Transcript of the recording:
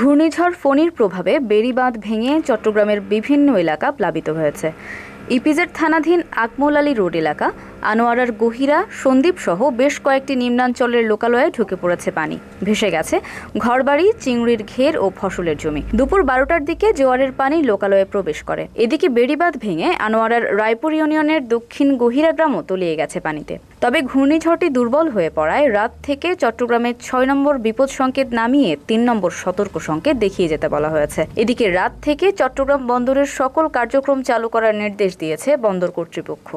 ঘূর্ণিঝড় ফণির প্রভাবে বেড়িবাঁধ ভেঙে চট্টগ্রামের বিভিন্ন এলাকা প্লাবিত হয়েছে ইপিজের থানাধীন আকমল আলী রোড এলাকা আনোয়ারার গহিরা সন্দীপ সহ বেশ কয়েকটি নিম্নাঞ্চলের লোকালয়ে ঢুকে পড়েছে পানি ভেসে গেছে ঘরবাড়ি চিংড়ির ঘের ও ফসলের জমি দুপুর বারোটার দিকে জোয়ারের পানি লোকালয়ে প্রবেশ করে এদিকে বেড়িবাঁধ ভেঙে আনোয়ারার রায়পুর ইউনিয়নের দক্ষিণ গহিরা গ্রামও তলিয়ে গেছে পানিতে তবে ঘূর্ণিঝড়টি দুর্বল হয়ে পড়ায় রাত থেকে চট্টগ্রামের ছয় নম্বর বিপদ সংকেত নামিয়ে তিন নম্বর সতর্ক সংকেত দেখিয়ে যেতে বলা হয়েছে এদিকে রাত থেকে চট্টগ্রাম বন্দরের সকল কার্যক্রম চালু করার নির্দেশ নির্দেশ দিয়েছে বন্দর কর্তৃপক্ষ